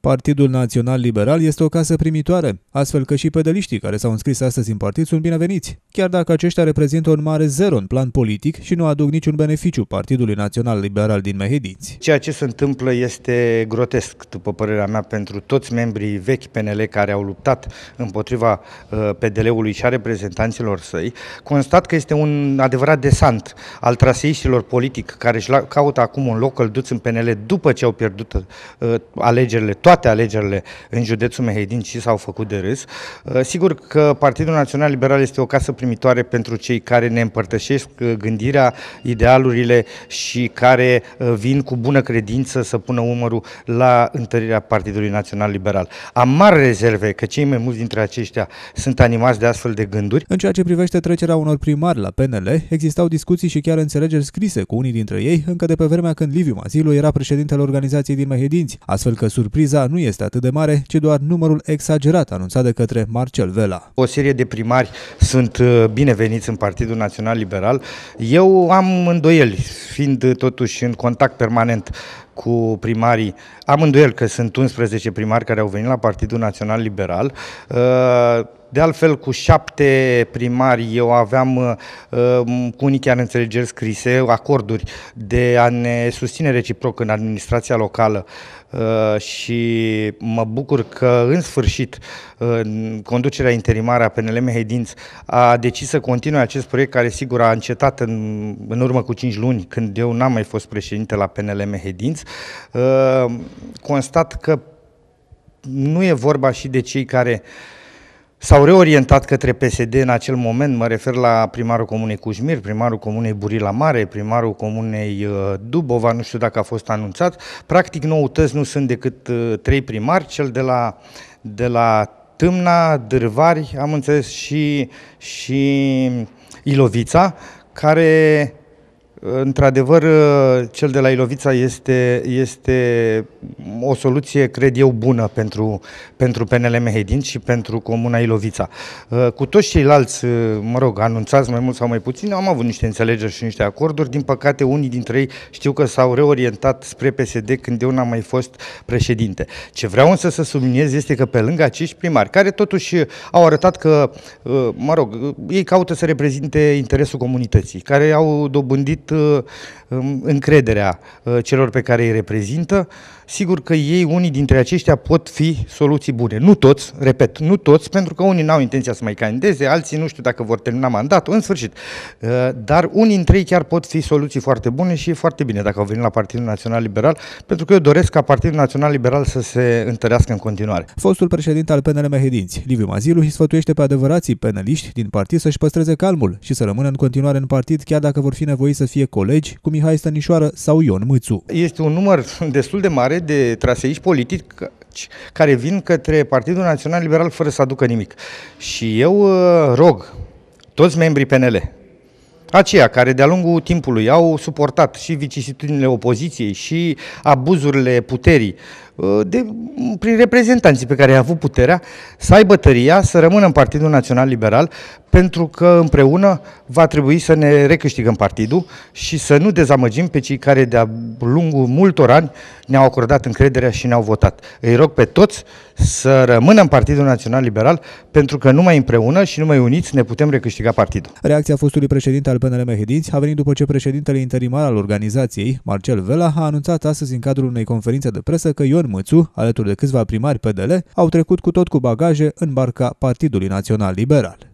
Partidul Național Liberal este o casă primitoare, astfel că și pedeliștii care s-au înscris astăzi în partid sunt bineveniți, chiar dacă aceștia reprezintă un mare zero în plan politic și nu aduc niciun beneficiu Partidului Național Liberal din Mehedinți. Ceea ce se întâmplă este grotesc, după părerea mea, pentru toți membrii vechi PNL care au luptat împotriva uh, PDL-ului și a reprezentanților săi. Constat că este un adevărat desant al traseiștilor politic care își caută acum un loc călduț în PNL după ce au pierdut uh, alegerile toate alegerile în județul Mehedin și s-au făcut de râs. Uh, sigur că Partidul Național Liberal este o casă primitoare pentru cei care ne împărtășesc uh, gândirea, idealurile și care uh, vin cu bună credință să pună umărul la întărirea Partidului Național Liberal. Am mari rezerve că cei mai mulți dintre aceștia sunt animați de astfel de gânduri. În ceea ce privește trecerea unor primari la PNL, existau discuții și chiar înțelegeri scrise cu unii dintre ei încă de pe vremea când Liviu Mazilu era președintele organizației din Mehedinți, astfel că surpriza criza nu este atât de mare, ci doar numărul exagerat anunțat de către Marcel Vela. O serie de primari sunt uh, bineveniți în Partidul Național Liberal. Eu am îndoieli, fiind uh, totuși în contact permanent cu primarii, amândoi că sunt 11 primari care au venit la Partidul Național Liberal. Uh, de altfel, cu șapte primari eu aveam uh, cu unii chiar înțelegeri scrise, acorduri de a ne susține reciproc în administrația locală uh, și mă bucur că în sfârșit conducerea interimară a PNL Mehedinț a decis să continue acest proiect care sigur a încetat în, în urmă cu 5 luni când eu n-am mai fost președinte la PNL Mehedinț, Ă, constat că nu e vorba și de cei care s-au reorientat către PSD în acel moment, mă refer la primarul Comunei Cușmir, primarul Comunei Burila Mare, primarul Comunei ă, Dubova, nu știu dacă a fost anunțat. Practic noutăți nu sunt decât ă, trei primari, cel de la, de la Tâmna, Dârvari, am înțeles și, și Ilovița, care Într-adevăr, uh, cel de la Ilovița este, este o soluție, cred eu, bună pentru, pentru PNL Mehedin și pentru Comuna Ilovița. Uh, cu toți ceilalți, uh, mă rog, anunțați mai mult sau mai puțin, am avut niște înțelegeri și niște acorduri. Din păcate, unii dintre ei știu că s-au reorientat spre PSD când eu n-am mai fost președinte. Ce vreau însă să subliniez este că pe lângă acești primari, care totuși au arătat că, mă rog, ei caută să reprezinte interesul comunității, care au dobândit Uh, um, încrederea uh, celor pe care îi reprezintă. Sigur că ei, unii dintre aceștia, pot fi soluții bune. Nu toți, repet, nu toți, pentru că unii n-au intenția să mai candideze, alții nu știu dacă vor termina mandatul, în sfârșit. Uh, dar unii dintre ei chiar pot fi soluții foarte bune și e foarte bine dacă au venit la Partidul Național Liberal, pentru că eu doresc ca Partidul Național Liberal să se întărească în continuare. Fostul președinte al PNL Mehedinți, Liviu Mazilu, îi sfătuiește pe adevărații peneliști din partid să-și păstreze calmul și să rămână în continuare în partid, chiar dacă vor fi nevoiți să fie fie colegi cu Mihai Stănișoară sau Ion Mâțu. Este un număr destul de mare de traseiști politici care vin către Partidul Național Liberal fără să aducă nimic. Și eu uh, rog toți membrii PNL, aceia care de-a lungul timpului au suportat și vicisitudinile opoziției și abuzurile puterii, Uh, de, prin reprezentanții pe care i-a avut puterea, să aibă tăria să rămână în Partidul Național Liberal, pentru că împreună va trebui să ne recâștigăm partidul și să nu dezamăgim pe cei care de-a lungul multor ani ne-au acordat încrederea și ne-au votat. Îi rog pe toți să rămână în Partidul Național Liberal, pentru că numai împreună și numai uniți ne putem recâștiga partidul. Reacția fostului președinte al PNL Mehediți a venit după ce președintele interimar al organizației, Marcel Vela, a anunțat astăzi în cadrul unei conferințe de presă că Ion Mățu, alături de câțiva primari PDL, au trecut cu tot cu bagaje în barca Partidului Național Liberal.